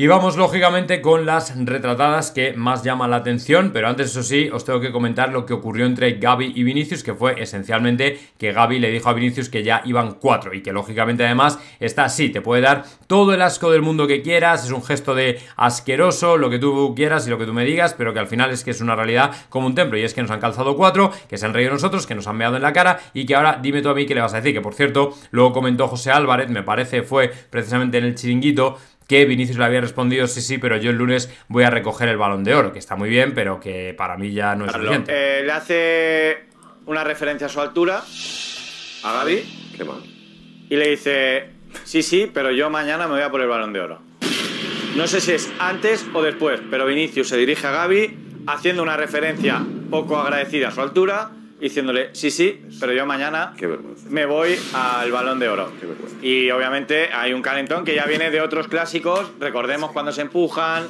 Y vamos lógicamente con las retratadas que más llaman la atención, pero antes eso sí, os tengo que comentar lo que ocurrió entre Gaby y Vinicius, que fue esencialmente que Gaby le dijo a Vinicius que ya iban cuatro y que lógicamente además está sí, te puede dar todo el asco del mundo que quieras, es un gesto de asqueroso, lo que tú quieras y lo que tú me digas, pero que al final es que es una realidad como un templo y es que nos han calzado cuatro, que se han reído nosotros, que nos han meado en la cara y que ahora dime tú a mí qué le vas a decir, que por cierto, luego comentó José Álvarez, me parece fue precisamente en el chiringuito, que Vinicius le había respondido, sí, sí, pero yo el lunes voy a recoger el balón de oro, que está muy bien, pero que para mí ya no es suficiente. Eh, le hace una referencia a su altura a Gaby. Y le dice, sí, sí, pero yo mañana me voy a por el balón de oro. No sé si es antes o después, pero Vinicius se dirige a Gaby haciendo una referencia poco agradecida a su altura diciéndole, sí, sí, pero yo mañana me voy al balón de oro. Y obviamente hay un calentón que ya viene de otros clásicos, recordemos cuando se empujan,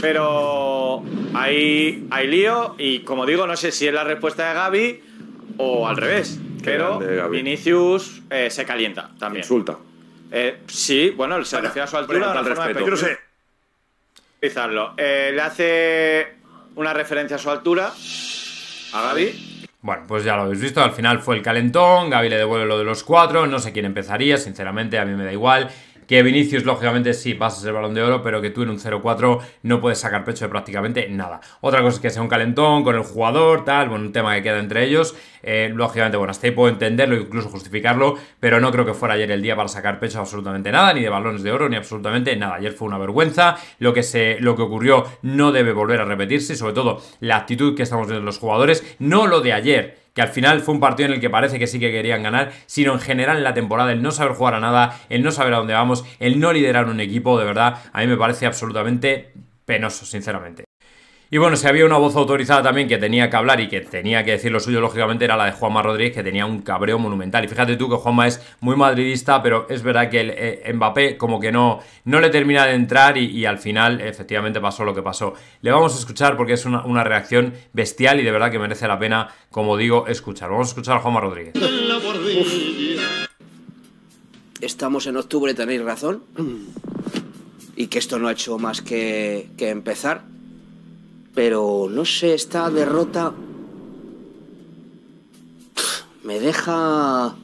pero ahí hay lío y como digo, no sé si es la respuesta de Gaby o al revés, pero Vinicius eh, se calienta también. Insulta. Eh, sí, bueno, se refiere a su altura. respeto. Eh, le hace una referencia a su altura a Gaby bueno, pues ya lo habéis visto, al final fue el calentón, Gaby le devuelve lo de los cuatro, no sé quién empezaría, sinceramente a mí me da igual. Que Vinicius, lógicamente, sí, pasas el balón de oro, pero que tú en un 0-4 no puedes sacar pecho de prácticamente nada. Otra cosa es que sea un calentón con el jugador, tal, bueno, un tema que queda entre ellos. Eh, lógicamente, bueno, hasta ahí puedo entenderlo, e incluso justificarlo, pero no creo que fuera ayer el día para sacar pecho absolutamente nada, ni de balones de oro, ni absolutamente nada. Ayer fue una vergüenza, lo que, se, lo que ocurrió no debe volver a repetirse, y sobre todo la actitud que estamos viendo los jugadores, no lo de ayer que al final fue un partido en el que parece que sí que querían ganar, sino en general en la temporada, el no saber jugar a nada, el no saber a dónde vamos, el no liderar un equipo, de verdad, a mí me parece absolutamente penoso, sinceramente. Y bueno, si había una voz autorizada también que tenía que hablar y que tenía que decir lo suyo, lógicamente, era la de Juanma Rodríguez, que tenía un cabreo monumental. Y fíjate tú que Juanma es muy madridista, pero es verdad que el eh, Mbappé como que no, no le termina de entrar y, al final efectivamente pasó lo que pasó. Le vamos a escuchar porque es una, reacción bestial y de verdad que merece la pena, como digo, escuchar. Vamos a escuchar a Juanma Rodríguez. Estamos en octubre, tenéis razón. Y que esto no ha hecho más que empezar pero no sé, esta derrota me deja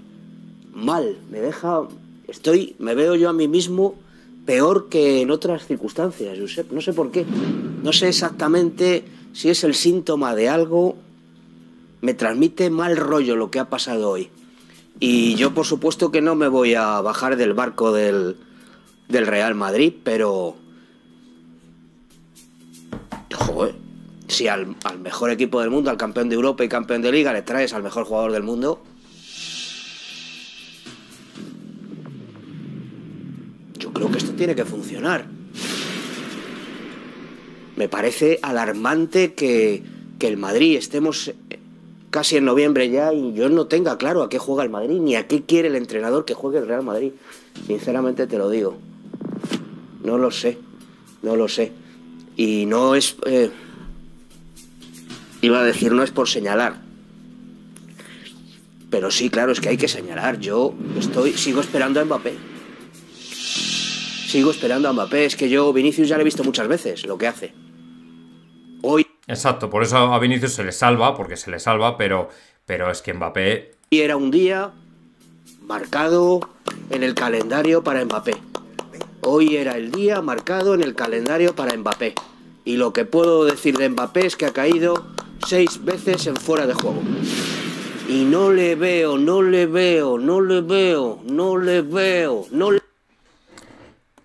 mal, me deja estoy me veo yo a mí mismo peor que en otras circunstancias, no sé por qué. No sé exactamente si es el síntoma de algo. Me transmite mal rollo lo que ha pasado hoy. Y yo por supuesto que no me voy a bajar del barco del del Real Madrid, pero si al, mejor equipo del mundo, al campeón de Europa y campeón de liga, le traes al mejor jugador del mundo, yo creo que esto tiene que funcionar. Me parece alarmante que, que el Madrid estemos eh, casi en noviembre ya y yo no tenga claro a qué juega el Madrid ni a qué quiere el entrenador que juegue el Real Madrid. Sinceramente te lo digo. No lo sé, no lo sé. Y no es... Eh, Iba a decir, no es por señalar. Pero sí, claro, es que hay que señalar. Yo estoy, sigo esperando a Mbappé. Sigo esperando a Mbappé. Es que yo, Vinicius, ya lo he visto muchas veces lo que hace. Hoy. Exacto, por eso a Vinicius se le salva, porque se le salva, pero, pero es que Mbappé. Y era un día marcado en el calendario para Mbappé. Hoy era el día marcado en el calendario para Mbappé. Y lo que puedo decir de Mbappé es que ha caído seis veces en fuera de juego. Y no le veo, no le veo, no le veo, no le veo, no le...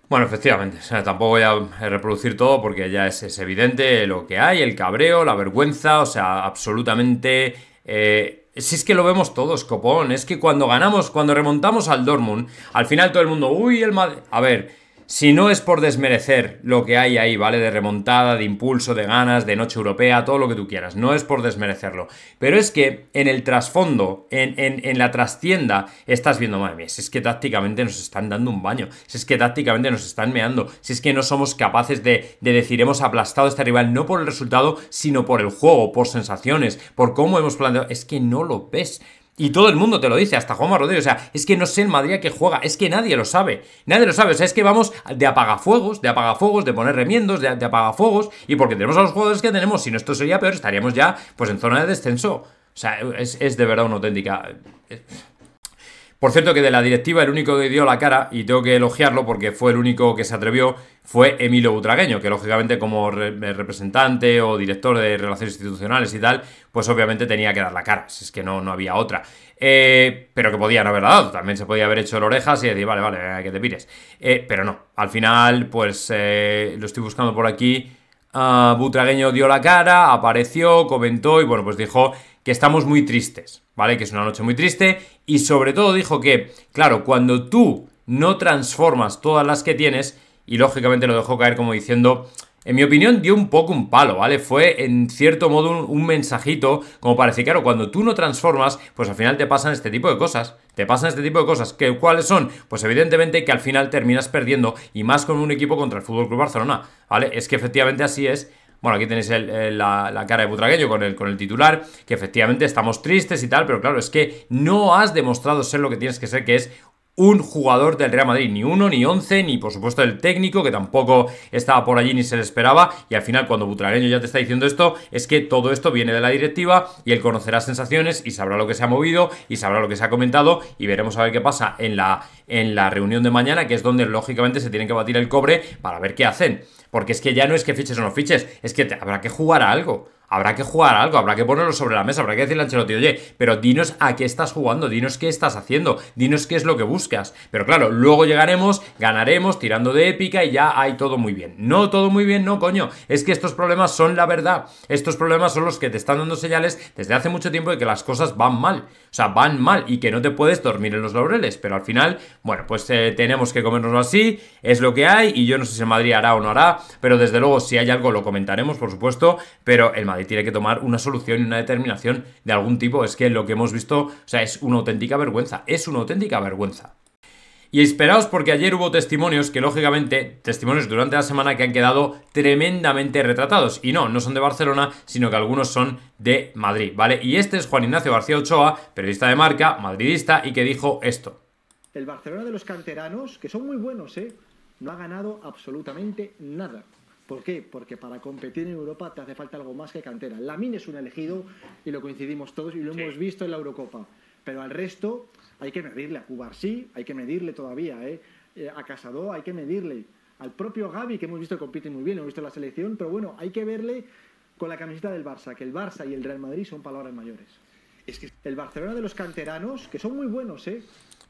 Bueno, efectivamente, sea, tampoco voy a eh, reproducir todo porque ya es, evidente lo que hay, el cabreo, la vergüenza, o sea, absolutamente... Eh, si es que lo vemos todos, copón. Es que cuando ganamos, cuando remontamos al Dortmund, al final todo el mundo, uy, el mal A ver, si no es por desmerecer lo que hay ahí, ¿vale? De remontada, de impulso, de ganas, de noche europea, todo lo que tú quieras, no es por desmerecerlo. Pero es que en el trasfondo, en, la trastienda, estás viendo, madre mía, si es que tácticamente nos están dando un baño, si es que tácticamente nos están meando, si es que no somos capaces de, de decir hemos aplastado a este rival, no por el resultado, sino por el juego, por sensaciones, por cómo hemos planteado, es que no lo ves. Y todo el mundo te lo dice, hasta Juanma Rodríguez. O sea, es que no sé en Madrid a qué juega, es que nadie lo sabe. Nadie lo sabe. O sea, es que vamos de apagafuegos, de apagafuegos, de poner remiendos, de, apagafuegos. Y porque tenemos a los jugadores que tenemos, si no esto sería peor, estaríamos ya pues en zona de descenso. O sea, es, es de verdad una auténtica. Eh, por cierto, que de la directiva el único que dio la cara, y tengo que elogiarlo porque fue el único que se atrevió, fue Emilio Butragueño, que lógicamente como eh, representante o director de relaciones institucionales y tal, pues obviamente tenía que dar la cara, si es que no, no había otra. Eh, pero que podía no haberla dado, también se podía haber hecho el orejas y decir, vale, vale, que te pires. Eh, pero no, al final, pues lo estoy buscando por aquí. Ah, Butragueño dio la cara, apareció, comentó y bueno, pues dijo que estamos muy tristes, ¿vale? Que es una noche muy triste y sobre todo dijo que, claro, cuando tú no transformas todas las que tienes, y lógicamente lo dejó caer como diciendo, en mi opinión, dio un poco un palo, ¿vale? Fue en cierto modo un, mensajito, como para decir, claro, cuando tú no transformas, pues al final te pasan este tipo de cosas. Te pasan este tipo de cosas. que ¿Cuáles son? Pues evidentemente que al final terminas perdiendo, y más con un equipo contra el Fútbol Club Barcelona, ¿vale? Es que efectivamente así es. Bueno, aquí tenéis la, cara de Butragueño con el, con el titular, que efectivamente estamos tristes y tal, pero claro, es que no has demostrado ser lo que tienes que ser, que es un jugador del Real Madrid, ni uno, ni once, ni por supuesto el técnico, que tampoco estaba por allí ni se le esperaba, y al final cuando Butragueño ya te está diciendo esto, es que todo esto viene de la directiva y él conocerá sensaciones y sabrá lo que se ha movido y sabrá lo que se ha comentado y veremos a ver qué pasa en la, en la reunión de mañana, que es donde lógicamente se tienen que batir el cobre para ver qué hacen. Porque es que ya no es que fiches o no fiches, es que habrá que jugar a algo habrá que jugar algo, habrá que ponerlo sobre la mesa, habrá que decirle a Ancelotti, oye, pero dinos a qué estás jugando, dinos qué estás haciendo, dinos qué es lo que buscas. Pero claro, luego llegaremos, ganaremos tirando de épica y ya hay todo muy bien. No, todo muy bien, no, coño. Es que estos problemas son la verdad. Estos problemas son los que te están dando señales desde hace mucho tiempo de que las cosas van mal. O sea, van mal y que no te puedes dormir en los laureles. Pero al final, bueno, pues eh, tenemos que comernos así, es lo que hay y yo no sé si el Madrid hará o no hará, pero desde luego si hay algo lo comentaremos, por supuesto, pero el Madrid y tiene que tomar una solución y una determinación de algún tipo. Es que lo que hemos visto, o sea, es una auténtica vergüenza, es una auténtica vergüenza. Y esperaos porque ayer hubo testimonios que, lógicamente, testimonios durante la semana que han quedado tremendamente retratados. Y no, no son de Barcelona, sino que algunos son de Madrid, ¿vale? Y este es Juan Ignacio García Ochoa, periodista de marca, madridista, y que dijo esto. El Barcelona de los canteranos, que son muy buenos, ¿eh? No ha ganado absolutamente nada. ¿Por qué? Porque para competir en Europa te hace falta algo más que cantera. Lamin es un elegido y lo coincidimos todos y lo hemos visto en la Eurocopa. Pero al resto hay que medirle a sí, hay que medirle todavía, ¿eh? ¿eh? a Casado, hay que medirle, al propio Gaby que hemos visto que compite muy bien, hemos visto la selección, pero bueno, hay que verle con la camiseta del Barça, que el Barça y el Real Madrid son palabras mayores. Es que el Barcelona de los canteranos, que son muy buenos, ¿eh?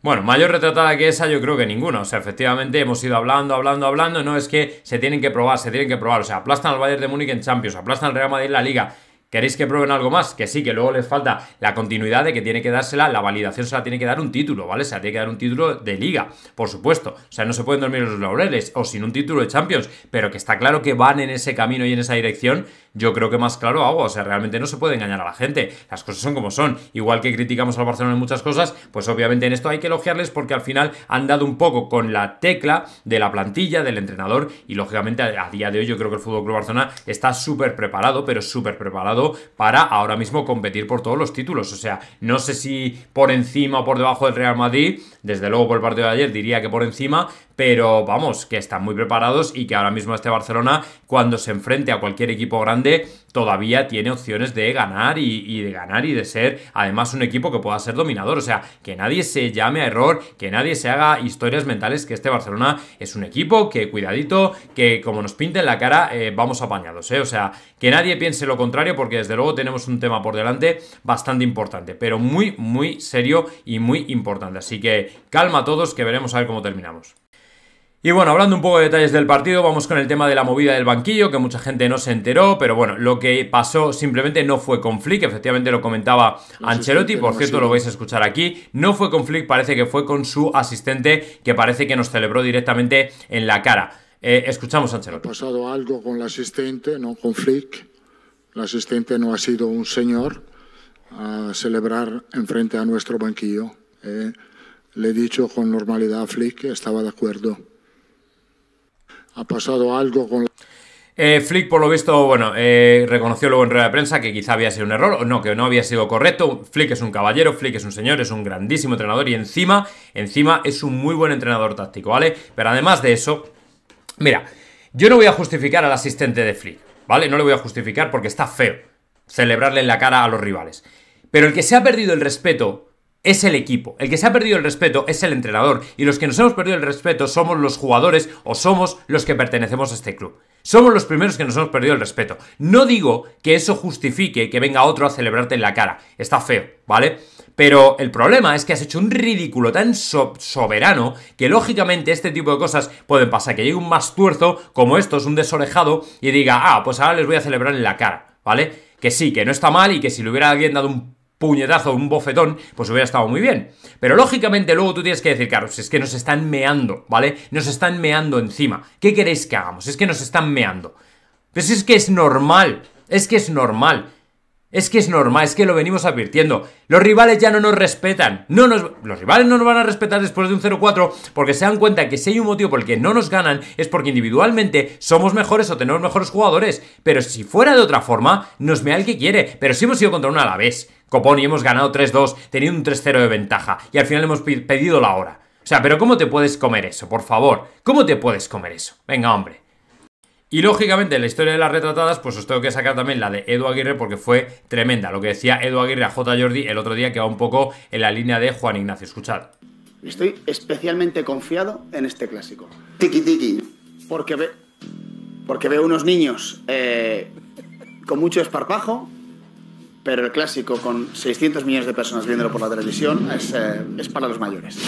Bueno, mayor retratada que esa yo creo que ninguna. O sea, efectivamente hemos ido hablando, hablando, hablando. No es que se tienen que probar, se tienen que probar. O sea, aplastan al Bayern de Múnich en Champions, aplastan al Real Madrid en la Liga. ¿Queréis que prueben algo más? Que sí, que luego les falta la continuidad de que tiene que dársela, la validación se la tiene que dar un título, ¿vale? Se la tiene que dar un título de liga, por supuesto. O sea, no se pueden dormir los laureles o sin un título de Champions, pero que está claro que van en ese camino y en esa dirección yo creo que más claro hago. O sea, realmente no se puede engañar a la gente. Las cosas son como son. Igual que criticamos al Barcelona en muchas cosas, pues obviamente en esto hay que elogiarles porque al final han dado un poco con la tecla de la plantilla, del entrenador y lógicamente a día de hoy yo creo que el Fútbol Barcelona está súper preparado, pero súper preparado para ahora mismo competir por todos los títulos. O sea, no sé si por encima o por debajo del Real Madrid, desde luego por el partido de ayer diría que por encima, pero vamos, que están muy preparados y que ahora mismo este Barcelona, cuando se enfrente a cualquier equipo grande, todavía tiene opciones de ganar y, de ganar y de ser además un equipo que pueda ser dominador. O sea, que nadie se llame a error, que nadie se haga historias mentales que este Barcelona es un equipo que cuidadito, que como nos en la cara, eh, vamos apañados. ¿eh? O sea, que nadie piense lo contrario porque desde luego tenemos un tema por delante bastante importante, pero muy, muy serio y muy importante. Así que calma a todos que veremos a ver cómo terminamos. Y bueno, hablando un poco de detalles del partido, vamos con el tema de la movida del banquillo, que mucha gente no se enteró, pero bueno, lo que pasó simplemente no fue con efectivamente lo comentaba Ancelotti, por cierto lo vais a escuchar aquí, no fue con parece que fue con su asistente, que parece que nos celebró directamente en la cara. Eh, escuchamos Ancelotti. Ha pasado algo con el asistente, no con Flick, la asistente no ha sido un señor a celebrar enfrente a nuestro banquillo. Eh. le he dicho con normalidad a Flick que estaba de acuerdo ha pasado algo con... Eh, Flick, por lo visto, bueno, eh, reconoció luego en rueda de prensa que quizá había sido un error, o no, que no había sido correcto. Flick es un caballero, Flick es un señor, es un grandísimo entrenador y encima, encima es un muy buen entrenador táctico, ¿vale? Pero además de eso, mira, yo no voy a justificar al asistente de Flick, ¿vale? No le voy a justificar porque está feo celebrarle en la cara a los rivales. Pero el que se ha perdido el respeto es el equipo. El que se ha perdido el respeto es el entrenador y los que nos hemos perdido el respeto somos los jugadores o somos los que pertenecemos a este club. Somos los primeros que nos hemos perdido el respeto. No digo que eso justifique que venga otro a celebrarte en la cara. Está feo, ¿vale? Pero el problema es que has hecho un ridículo tan soberano que lógicamente este tipo de cosas pueden pasar. Que llegue un más tuerzo como estos, un desorejado, y diga, ah, pues ahora les voy a celebrar en la cara, ¿vale? Que sí, que no está mal y que si le hubiera alguien dado un puñetazo, un bofetón, pues hubiera estado muy bien. Pero lógicamente luego tú tienes que decir, claro, es que nos están meando, ¿vale? Nos están meando encima. ¿Qué queréis que hagamos? Es que nos están meando. Pues es que es normal, es que es normal. Es que es normal, es que lo venimos advirtiendo. Los rivales ya no nos respetan. No nos, los rivales no nos van a respetar después de un 0-4 porque se dan cuenta que si hay un motivo por el que no nos ganan es porque individualmente somos mejores o tenemos mejores jugadores. Pero si fuera de otra forma, nos mea el que quiere. Pero si hemos ido contra un Alavés, Copón y hemos ganado 3-2 tenido un 3-0 de ventaja y al final hemos pedido la hora. O sea, pero ¿cómo te puedes comer eso? Por favor, ¿cómo te puedes comer eso? Venga, hombre. Y lógicamente en la historia de las retratadas, pues os tengo que sacar también la de Edu Aguirre porque fue tremenda. Lo que decía Edu Aguirre a J. Jordi el otro día que va un poco en la línea de Juan Ignacio. Escuchad. Estoy especialmente confiado en este clásico. Tiki tiki. Porque, ve... porque veo unos niños eh, con mucho esparpajo, pero el clásico con 600 millones de personas viéndolo por la televisión es, eh, es para los mayores.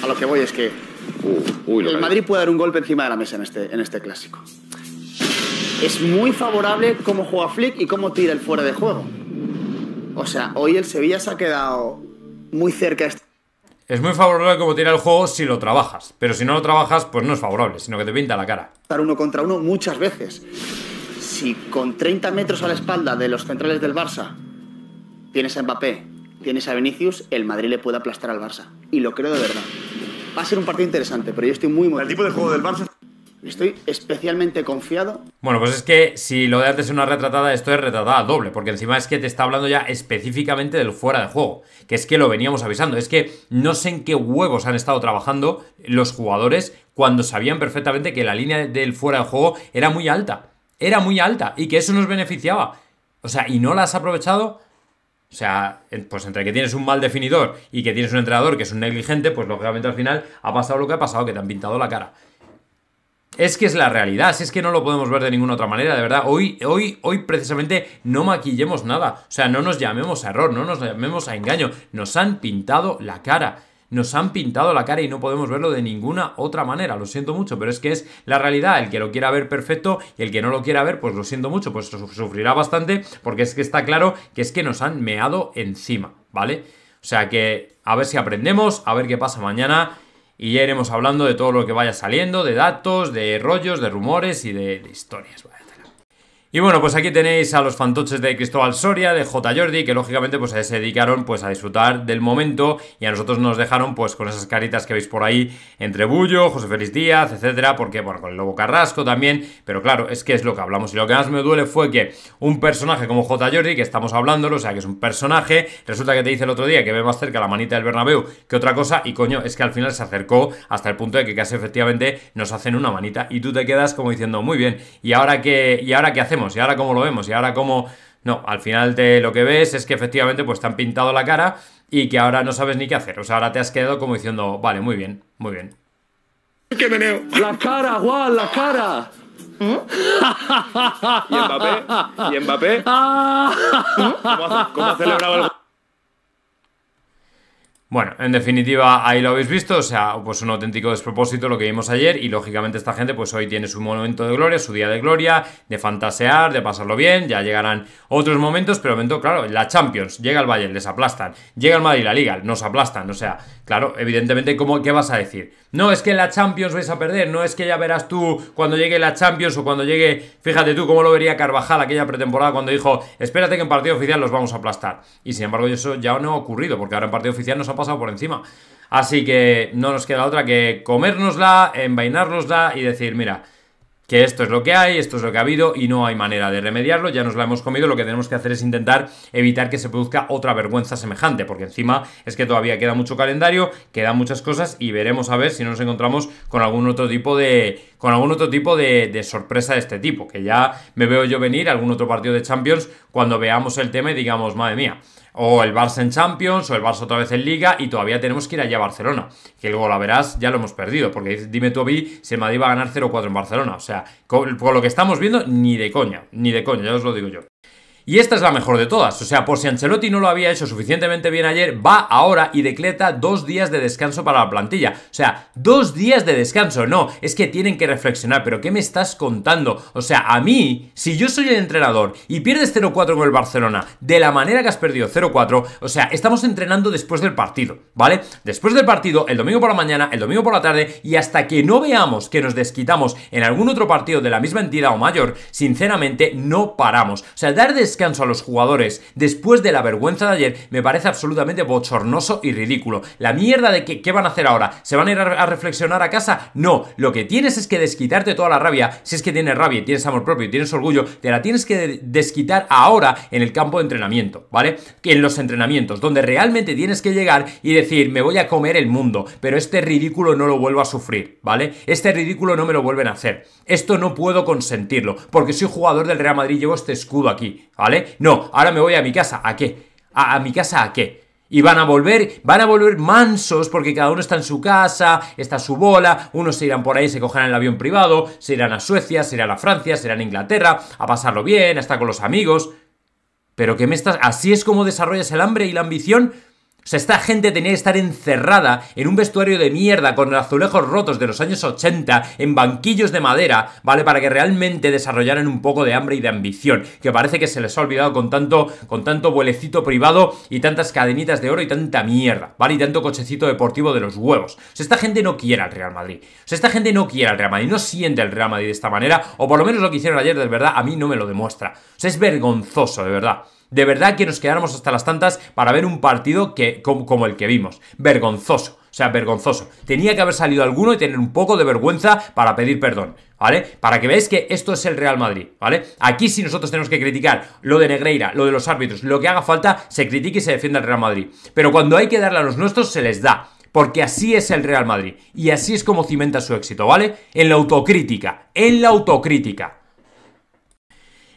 A lo que voy es que uh, el Madrid puede dar un golpe encima de la mesa en este, en este clásico. Es muy favorable cómo juega Flick y cómo tira el fuera de juego. O sea, hoy el Sevilla se ha quedado muy cerca. Este es muy favorable cómo tira el juego si lo trabajas, pero si no lo trabajas, pues no es favorable, sino que te pinta la cara. Estar uno contra uno muchas veces. Si con 30 metros a la espalda de los centrales del Barça tienes a Mbappé, tienes a Vinicius, el Madrid le puede aplastar al Barça. Y lo creo de verdad. Va a ser un partido interesante, pero yo estoy muy... El tipo de juego del Barça Estoy especialmente confiado. Bueno, pues es que si lo de antes es una retratada, esto es retratada doble, porque encima es que te está hablando ya específicamente del fuera de juego, que es que lo veníamos avisando, es que no sé en qué huevos han estado trabajando los jugadores cuando sabían perfectamente que la línea del fuera de juego era muy alta, era muy alta y que eso nos beneficiaba. O sea, y no la has aprovechado o sea, pues entre que tienes un mal definidor y que tienes un entrenador que es un negligente, pues lógicamente al final ha pasado lo que ha pasado, que te han pintado la cara. Es que es la realidad, si es que no lo podemos ver de ninguna otra manera, de verdad. Hoy, hoy, hoy precisamente no maquillemos nada. O sea, no nos llamemos a error, no nos llamemos a engaño. Nos han pintado la cara nos han pintado la cara y no podemos verlo de ninguna otra manera. Lo siento mucho, pero es que es la realidad. El que lo quiera ver perfecto y el que no lo quiera ver, pues lo siento mucho, pues sufrirá bastante porque es que está claro que es que nos han meado encima, ¿vale? O sea que a ver si aprendemos, a ver qué pasa mañana y ya iremos hablando de todo lo que vaya saliendo, de datos, de rollos, de rumores y de, historias, ¿vale? Y bueno, pues aquí tenéis a los fantoches de Cristóbal Soria, de J. Jordi, que lógicamente pues se dedicaron pues a disfrutar del momento y a nosotros nos dejaron pues con esas caritas que veis por ahí entre Bullo, José Feliz Díaz, etcétera, porque bueno, con el Lobo Carrasco también, pero claro, es que es lo que hablamos y lo que más me duele fue que un personaje como J. Jordi, que estamos hablándolo, o sea, que es un personaje, resulta que te dice el otro día que ve más cerca la manita del Bernabéu que otra cosa y coño, es que al final se acercó hasta el punto de que casi efectivamente nos hacen una manita y tú te quedas como diciendo, muy bien, ¿y ahora que y ahora qué hacemos? y ahora cómo lo vemos, y ahora cómo... No, al final te, lo que ves es que efectivamente pues te han pintado la cara y que ahora no sabes ni qué hacer. O sea, ahora te has quedado como diciendo, vale, muy bien, muy bien. ¡Qué meneo! ¡La cara, guau! la cara! ¿Y Mbappé? ¿Y Mbappé? Ah. ¿Cómo cómo ha celebrado el... Bueno, en definitiva, ahí lo habéis visto, o sea, pues un auténtico despropósito lo que vimos ayer y lógicamente esta gente pues hoy tiene su momento de gloria, su día de gloria, de fantasear, de pasarlo bien, ya llegarán otros momentos, pero momento, claro, la Champions, llega el Bayern, les aplastan, llega el Madrid, la Liga, nos aplastan, o sea, claro, evidentemente, ¿cómo, ¿qué vas a decir? No, es que en la Champions vais a perder, no es que ya verás tú cuando llegue la Champions o cuando llegue, fíjate tú cómo lo vería Carvajal aquella pretemporada cuando dijo, espérate que en partido oficial los vamos a aplastar. Y sin embargo eso ya no ha ocurrido, porque ahora en partido oficial nos ha pasado por encima. Así que no nos queda otra que comérnosla, envainárnosla y decir, mira, que esto es lo que hay, esto es lo que ha habido y no hay manera de remediarlo, ya nos la hemos comido, lo que tenemos que hacer es intentar evitar que se produzca otra vergüenza semejante, porque encima es que todavía queda mucho calendario, quedan muchas cosas y veremos a ver si nos encontramos con algún otro tipo de con algún otro tipo de, sorpresa de este tipo, que ya me veo yo venir algún otro partido de Champions cuando veamos el tema y digamos, madre mía, o el Barça en Champions, o el Barça otra vez en Liga, y todavía tenemos que ir allá a Barcelona, que luego la verás, ya lo hemos perdido, porque dime tú Obi si el Madrid va a ganar 0-4 en Barcelona, o sea, por con lo que estamos viendo, ni de coña, ni de coña, ya os lo digo yo. Y esta es la mejor de todas. O sea, por si Ancelotti no lo había hecho suficientemente bien ayer, va ahora y decreta dos días de descanso para la plantilla. O sea, dos días de descanso. No, es que tienen que reflexionar. Pero ¿qué me estás contando? O sea, a mí, si yo soy el entrenador y pierdes 0-4 con el Barcelona de la manera que has perdido 0-4, o sea, estamos entrenando después del partido, ¿vale? Después del partido, el domingo por la mañana, el domingo por la tarde y hasta que no veamos que nos desquitamos en algún otro partido de la misma entidad o mayor, sinceramente no paramos. O sea, dar descanso descanso a los jugadores después de la vergüenza de ayer me parece absolutamente bochornoso y ridículo. La mierda de que, ¿qué van a hacer ahora? ¿Se van a ir a, reflexionar a casa? No, lo que tienes es que desquitarte toda la rabia, si es que tienes rabia, tienes amor propio, y tienes orgullo, te la tienes que desquitar ahora en el campo de entrenamiento, ¿vale? En los entrenamientos, donde realmente tienes que llegar y decir, me voy a comer el mundo, pero este ridículo no lo vuelvo a sufrir, ¿vale? Este ridículo no me lo vuelven a hacer. Esto no puedo consentirlo, porque soy jugador del Real Madrid, llevo este escudo aquí, ¿vale? No, ahora me voy a mi casa, ¿a qué? ¿A, mi casa a qué? Y van a volver, van a volver mansos porque cada uno está en su casa, está su bola, unos se irán por ahí, se cogerán el avión privado, se irán a Suecia, se irán a Francia, se irán a Inglaterra, a pasarlo bien, a estar con los amigos. Pero que me estás... ¿Así es como desarrollas el hambre y la ambición? O sea, esta gente tenía que estar encerrada en un vestuario de mierda con azulejos rotos de los años 80, en banquillos de madera, ¿vale? Para que realmente desarrollaran un poco de hambre y de ambición, que parece que se les ha olvidado con tanto, con tanto vuelecito privado y tantas cadenitas de oro y tanta mierda, ¿vale? Y tanto cochecito deportivo de los huevos. O sea, esta gente no quiere al Real Madrid. O sea, esta gente no quiere al Real Madrid, no siente al Real Madrid de esta manera, o por lo menos lo que hicieron ayer, de verdad, a mí no me lo demuestra. O sea, es vergonzoso, de verdad. De verdad que nos quedáramos hasta las tantas para ver un partido que, como, el que vimos. Vergonzoso. O sea, vergonzoso. Tenía que haber salido alguno y tener un poco de vergüenza para pedir perdón, ¿vale? Para que veáis que esto es el Real Madrid, ¿vale? Aquí si nosotros tenemos que criticar lo de Negreira, lo de los árbitros, lo que haga falta, se critique y se defienda el Real Madrid. Pero cuando hay que darle a los nuestros, se les da. Porque así es el Real Madrid. Y así es como cimenta su éxito, ¿vale? En la autocrítica. En la autocrítica.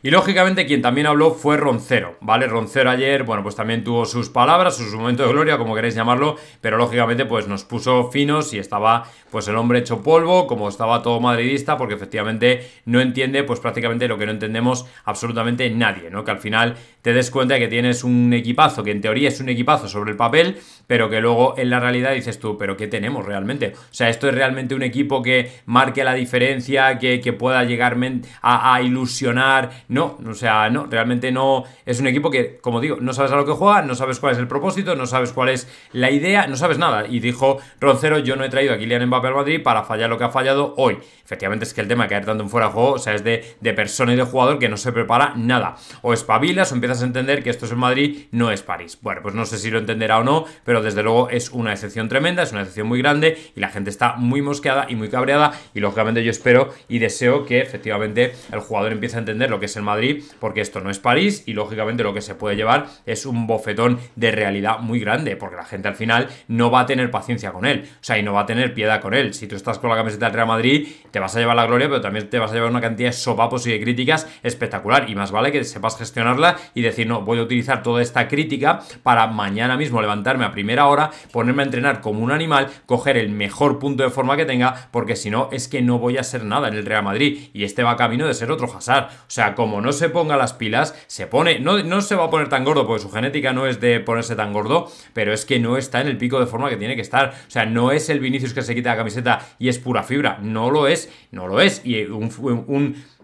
Y lógicamente quien también habló fue Roncero, ¿vale? Roncero ayer, bueno, pues también tuvo sus palabras, su momento de gloria, como queréis llamarlo, pero lógicamente pues nos puso finos y estaba pues el hombre hecho polvo, como estaba todo madridista, porque efectivamente no entiende pues prácticamente lo que no entendemos absolutamente nadie, ¿no? Que al final te des cuenta que tienes un equipazo, que en teoría es un equipazo sobre el papel, pero que luego en la realidad dices tú, pero ¿qué tenemos realmente? O sea, esto es realmente un equipo que marque la diferencia, que, que pueda llegar a, a ilusionar no, o sea, no, realmente no es un equipo que, como digo, no sabes a lo que juega, no sabes cuál es el propósito, no sabes cuál es la idea, no sabes nada. Y dijo Roncero, yo no he traído a Kylian Mbappé al Madrid para fallar lo que ha fallado hoy. Efectivamente es que el tema de caer tanto en fuera de juego, o sea, es de, de persona y de jugador que no se prepara nada. O espabilas o empiezas a entender que esto es en Madrid, no es París. Bueno, pues no sé si lo entenderá o no, pero desde luego es una excepción tremenda, es una excepción muy grande y la gente está muy mosqueada y muy cabreada y lógicamente yo espero y deseo que efectivamente el jugador empiece a entender lo que es el Madrid, porque esto no es París y lógicamente lo que se puede llevar es un bofetón de realidad muy grande, porque la gente al final no va a tener paciencia con él, o sea, y no va a tener piedad con él. Si tú estás con la camiseta del Real Madrid, te vas a llevar la gloria, pero también te vas a llevar una cantidad de sopapos y de críticas espectacular, y más vale que sepas gestionarla y decir, no, voy a utilizar toda esta crítica para mañana mismo levantarme a primera hora, ponerme a entrenar como un animal, coger el mejor punto de forma que tenga, porque si no, es que no voy a ser nada en el Real Madrid, y este va camino de ser otro Hazard, o sea, como no se ponga las pilas, se pone, no, no se va a poner tan gordo, porque su genética no es de ponerse tan gordo, pero es que no está en el pico de forma que tiene que estar. O sea, no es el Vinicius que se quita la camiseta y es pura fibra, no lo es, no lo es. Y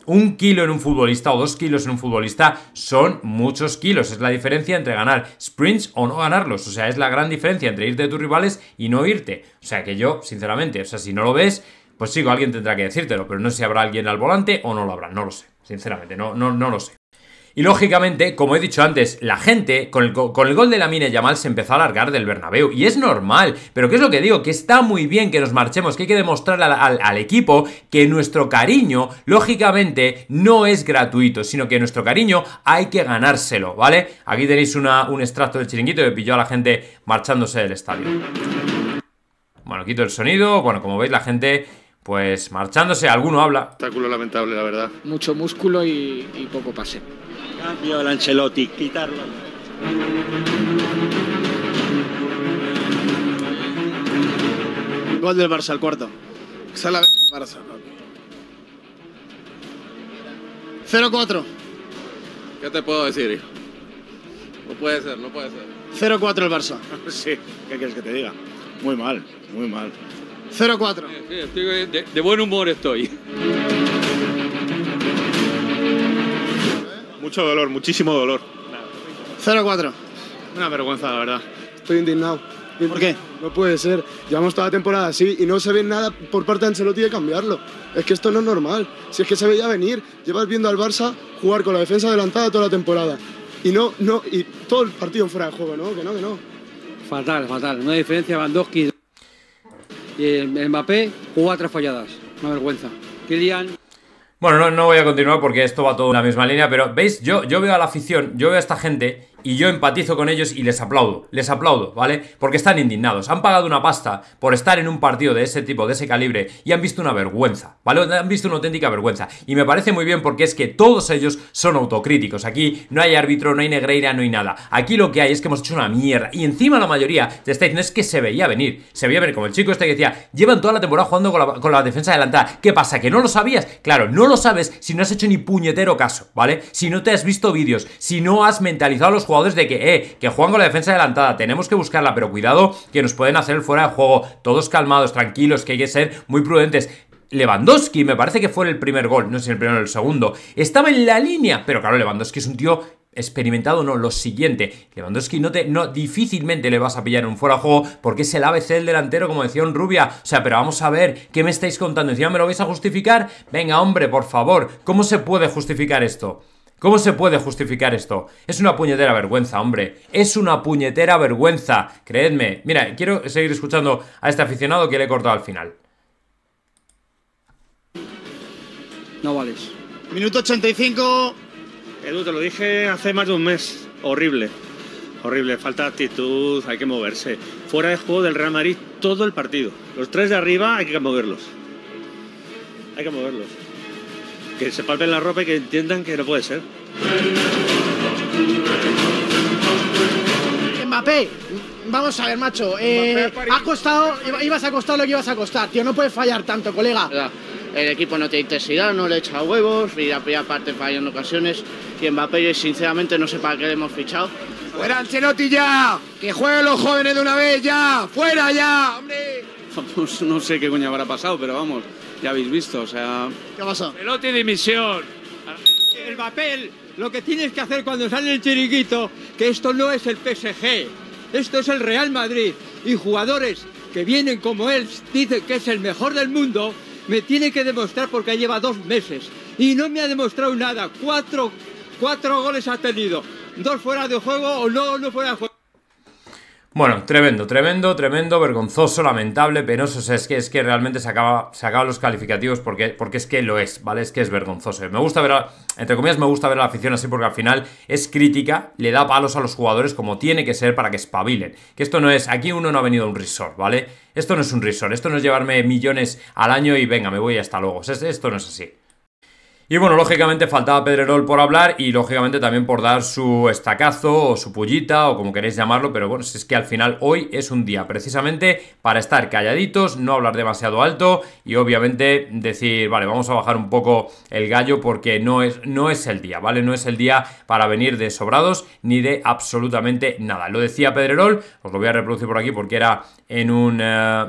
un, kilo en un futbolista o dos kilos en un futbolista son muchos kilos. Es la diferencia entre ganar sprints o no ganarlos. O sea, es la gran diferencia entre irte de tus rivales y no irte. O sea, que yo, sinceramente, o sea, si no lo ves, pues sigo, alguien tendrá que decírtelo. Pero no sé si habrá alguien al volante o no lo habrá, no lo sé. Sinceramente, no, no, no lo sé. Y lógicamente, como he dicho antes, la gente con el, gol de la mina Yamal se empezó a largar del Bernabéu. Y es normal, pero ¿qué es lo que digo? Que está muy bien que nos marchemos, que hay que demostrar al, equipo que nuestro cariño, lógicamente, no es gratuito, sino que nuestro cariño hay que ganárselo, ¿vale? Aquí tenéis una, un extracto del chiringuito que pilló a la gente marchándose del estadio. Bueno, quito el sonido. Bueno, como veis, la gente pues marchándose, alguno habla. Espectáculo lamentable, la verdad. Mucho músculo y, poco pase. Cambio el Ancelotti, quitarlo. Gol del Barça, al cuarto. Sala Barça. 0-4. ¿Qué te puedo decir, hijo? No puede ser, no puede ser. 0-4 el Barça. sí, ¿qué quieres que te diga? Muy mal, muy mal. 0-4. De, buen humor estoy. Mucho dolor, muchísimo dolor. 0-4. Una vergüenza, la verdad. Estoy indignado. ¿Por qué? No puede ser. Llevamos toda la temporada así y no se ve nada por parte de Ancelotti de cambiarlo. Es que esto no es normal. Si es que se veía venir, llevas viendo al Barça jugar con la defensa adelantada toda la temporada. Y no, no, y todo el partido fuera de juego, ¿no? Que no, que no. Fatal, fatal. hay diferencia Bandowski y eh, Mbappé, cuatro falladas. Una vergüenza. Kylian. Bueno, no, no voy a continuar porque esto va todo en la misma línea, pero veis, yo, yo veo a la afición, yo veo a esta gente y yo empatizo con ellos y les aplaudo, les aplaudo, ¿vale? Porque están indignados, han pagado una pasta por estar en un partido de ese tipo, de ese calibre, y han visto una vergüenza, ¿vale? Han visto una auténtica vergüenza. Y me parece muy bien porque es que todos ellos son autocríticos. Aquí no hay árbitro, no hay negreira, no hay nada. Aquí lo que hay es que hemos hecho una mierda. Y encima la mayoría De está diciendo es que se veía venir, se veía venir, como el chico este que decía, llevan toda la temporada jugando con la, con la defensa adelantada. ¿Qué pasa? ¿Que no lo sabías? Claro, no lo sabes si no has hecho ni puñetero caso, ¿vale? Si no te has visto vídeos, si no has mentalizado a los jugadores de que, eh, que juegan con la defensa adelantada, tenemos que buscarla, pero cuidado que nos pueden hacer el fuera de juego, todos calmados, tranquilos, que hay que ser muy prudentes. Lewandowski, me parece que fue el primer gol, no sé si el primero o el segundo, estaba en la línea, pero claro, Lewandowski es un tío experimentado no, lo siguiente, Lewandowski no te, no, difícilmente le vas a pillar en un fuera de juego porque es el ABC del delantero como decía un Rubia, o sea, pero vamos a ver ¿qué me estáis contando? ¿encima me lo vais a justificar? venga hombre, por favor, ¿cómo se puede justificar esto? ¿Cómo se puede justificar esto? Es una puñetera vergüenza, hombre. Es una puñetera vergüenza. Creedme. Mira, quiero seguir escuchando a este aficionado que le he cortado al final. No vales. Minuto 85. Edu, te lo dije hace más de un mes. Horrible. Horrible. Falta actitud, hay que moverse. Fuera de juego del Real Madrid todo el partido. Los tres de arriba hay que moverlos. Hay que moverlos que se palpen la ropa y que entiendan que no puede ser. Mbappé, vamos a ver, macho. Eh, ha costado, ibas a costar lo que ibas a costar, tío. No puedes fallar tanto, colega. El equipo no tiene intensidad, no le echa huevos y aparte fallando ocasiones. Y Mbappé, sinceramente, no sé para qué le hemos fichado. ¡Fuera Ancelotti ya! ¡Que jueguen los jóvenes de una vez ya! ¡Fuera ya, hombre! Pues no sé qué coña habrá pasado, pero vamos ya habéis visto, o sea... ¿Qué pasa? Pelote de misión. El papel, lo que tienes que hacer cuando sale el chiringuito, que esto no es el PSG, esto es el Real Madrid. Y jugadores que vienen como él, dicen que es el mejor del mundo, me tiene que demostrar porque lleva dos meses. Y no me ha demostrado nada. Cuatro, goles ha tenido. Dos fuera de juego o no, no fuera de juego. Bueno, tremendo, tremendo, tremendo, vergonzoso, lamentable, penoso. es que, es que realmente se acaba, se acaban los calificativos porque, porque es que lo es, ¿vale? Es que es vergonzoso. Me gusta ver, entre comillas, me gusta ver a la afición así porque al final es crítica, le da palos a los jugadores como tiene que ser para que espabilen. Que esto no es, aquí uno no ha venido a un resort, ¿vale? Esto no es un resort, esto no es llevarme millones al año y venga, me voy hasta luego. esto no es así. Y bueno, lógicamente faltaba Pedrerol por hablar y lógicamente también por dar su estacazo o su pullita o como queréis llamarlo, pero bueno, si es que al final hoy es un día precisamente para estar calladitos, no hablar demasiado alto y obviamente decir, vale, vamos a bajar un poco el gallo porque no es, no es el día, ¿vale? No es el día para venir de sobrados ni de absolutamente nada. Lo decía Pedrerol, os lo voy a reproducir por aquí porque era en un... Eh,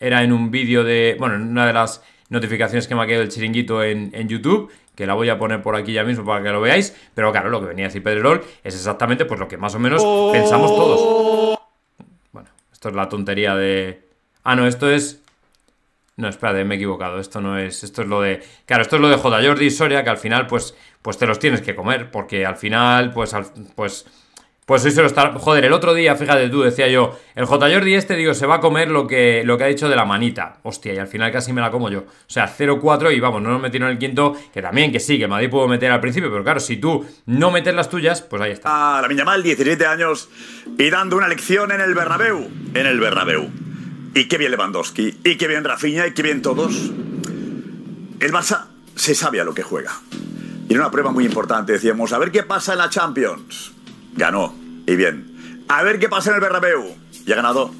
era en un vídeo de, bueno, en una de las notificaciones que me ha quedado el chiringuito en, YouTube que la voy a poner por aquí ya mismo para que lo veáis, pero claro, lo que venía a decir Pedrerol es exactamente pues lo que más o menos pensamos todos. Bueno, esto es la tontería de... Ah, no, esto es... No, espérate, me he equivocado, esto no es... Esto es lo de... Claro, esto es lo de Jordi y Soria, que al final pues, pues te los tienes que comer, porque al final pues... pues pues sí, se lo está. Joder, el otro día, fíjate tú, decía yo, el J. Jordi este, digo, se va a comer lo que, lo que ha dicho de la manita. Hostia, y al final casi me la como yo. O sea, 0-4 y vamos, no nos metieron el quinto, que también, que sí, que Madrid pudo meter al principio, pero claro, si tú no metes las tuyas, pues ahí está. A la mal, 17 años, y dando una lección en el Bernabéu. En el Bernabéu. Y qué bien Lewandowski, y qué bien Rafinha, y qué bien todos. El Barça se sabe a lo que juega. Y en una prueba muy importante decíamos, a ver qué pasa en la Champions ganó. Y bien. A ver qué pasa en el Bernabéu. Y ha ganado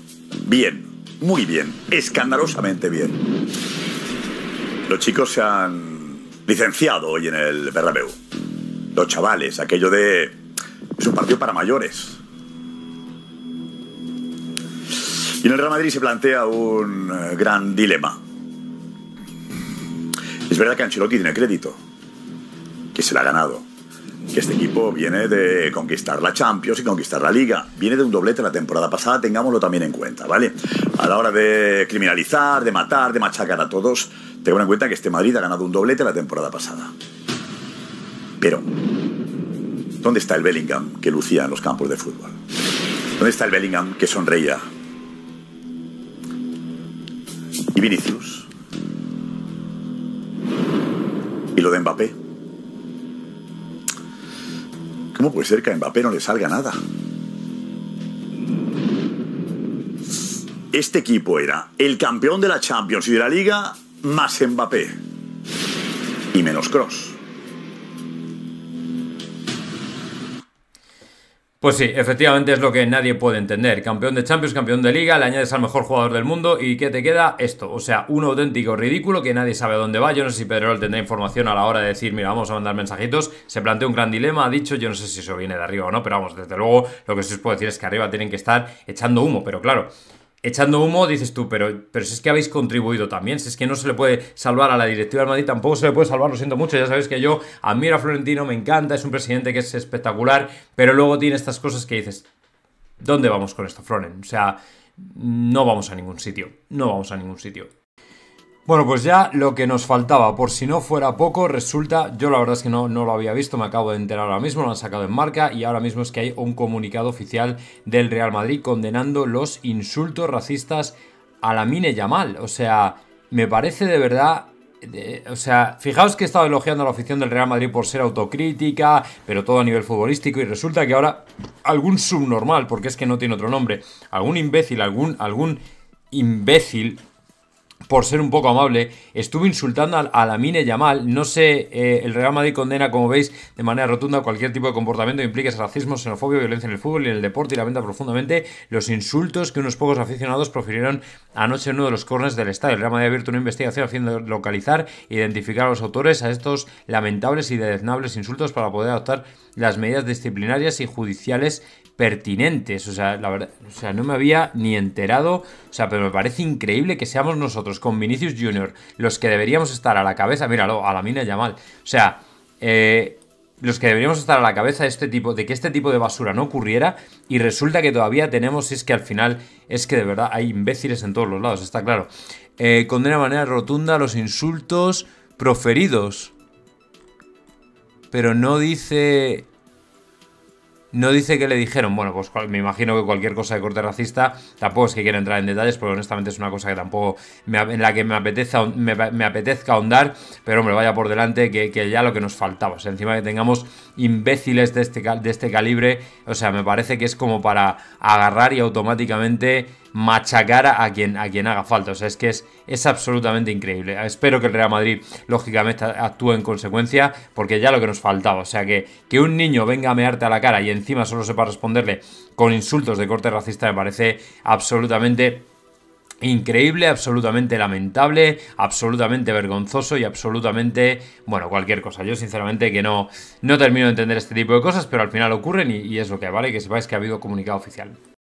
bien. Muy bien. Escandalosamente bien. Los chicos se han licenciado hoy en el Bernabéu. Los chavales, aquello de... Es un partido para mayores. Y en el Real Madrid se plantea un eh, gran dilema. Es verdad que Ancelotti tiene crédito, que se la ha ganado que este equipo viene de conquistar la Champions y conquistar la Liga. Viene de un doblete la temporada pasada, tengámoslo también en cuenta, ¿vale? A la hora de criminalizar, de matar, de machacar a todos, tengan en cuenta que este Madrid ha ganado un doblete la temporada pasada. Pero, ¿dónde está el Bellingham que lucía en los campos de fútbol? ¿Dónde está el Bellingham que sonreía? ¿Y Vinicius? ¿Y lo de Mbappé? ¿Cómo puede ser que a Mbappé no le salga nada? Este equipo era el campeón de la Champions y de la Liga más Mbappé. Y menos Cross. Pues sí, efectivamente es lo que nadie puede entender. Campeón de Champions, campeón de Liga, le añades al mejor jugador del mundo y ¿qué te queda? Esto. O sea, un auténtico ridículo que nadie sabe dónde va. Yo no sé si Pedrerol tendrá información a la hora de decir, mira, vamos a mandar mensajitos. Se plantea un gran dilema, ha dicho, yo no sé si eso viene de arriba o no, pero vamos, desde luego lo que sí os puedo decir es que arriba tienen que estar echando humo, pero claro echando humo, dices tú, pero, pero si es que habéis contribuido también, si es que no se le puede salvar a la directiva de Madrid, tampoco se le puede salvar, lo siento mucho, ya sabéis que yo admiro a Florentino, me encanta, es un presidente que es espectacular, pero luego tiene estas cosas que dices, ¿dónde vamos con esto, Floren? O sea, no vamos a ningún sitio, no vamos a ningún sitio. Bueno, pues ya lo que nos faltaba, por si no fuera poco, resulta, yo la verdad es que no, no, lo había visto, me acabo de enterar ahora mismo, lo han sacado en marca y ahora mismo es que hay un comunicado oficial del Real Madrid condenando los insultos racistas a la Mine Yamal. O sea, me parece de verdad o sea, fijaos que he estado elogiando a la afición del Real Madrid por ser autocrítica, pero todo a nivel futbolístico, y resulta que ahora algún subnormal, porque es que no tiene otro nombre, algún imbécil, algún, algún imbécil por ser un poco amable, estuvo insultando a, la Mine Yamal. No sé, eh, el Real Madrid condena, como veis, de manera rotunda cualquier tipo de comportamiento que implique racismo, xenofobia, violencia en el fútbol y en el deporte y lamenta profundamente los insultos que unos pocos aficionados profirieron anoche en uno de los corners del estadio. El Real Madrid ha abierto una investigación a fin de localizar e identificar a los autores a estos lamentables y deleznables insultos para poder adoptar las medidas disciplinarias y judiciales pertinentes. O sea, la verdad, o sea, no me había ni enterado. O sea, pero me parece increíble que seamos nosotros, con Vinicius Jr., los que deberíamos estar a la cabeza. Míralo, a la mina mal O sea, eh, los que deberíamos estar a la cabeza de este tipo, de que este tipo de basura no ocurriera, y resulta que todavía tenemos, es que al final, es que de verdad hay imbéciles en todos los lados, está claro. Eh, condena de manera rotunda los insultos proferidos. Pero no dice no dice que le dijeron, bueno, pues me imagino que cualquier cosa de corte racista, tampoco es que quiera entrar en detalles, porque honestamente es una cosa que tampoco me, en la que me, apetece me, apetezca ahondar, pero hombre, vaya por delante que, que ya lo que nos faltaba, o sea, encima que tengamos imbéciles de este, de este calibre. O sea, me parece que es como para agarrar y automáticamente machacar a quien, a quien haga falta. O sea, es que es, es absolutamente increíble. Espero que el Real Madrid, lógicamente, actúe en consecuencia, porque ya lo que nos faltaba. O sea, que, que un niño venga a mearte a la cara y encima solo sepa responderle con insultos de corte racista me parece absolutamente Increíble, absolutamente lamentable, absolutamente vergonzoso y absolutamente, bueno, cualquier cosa. Yo sinceramente que no, termino de entender este tipo de cosas, pero al final ocurren y, y es lo que vale, que sepáis que ha habido comunicado oficial.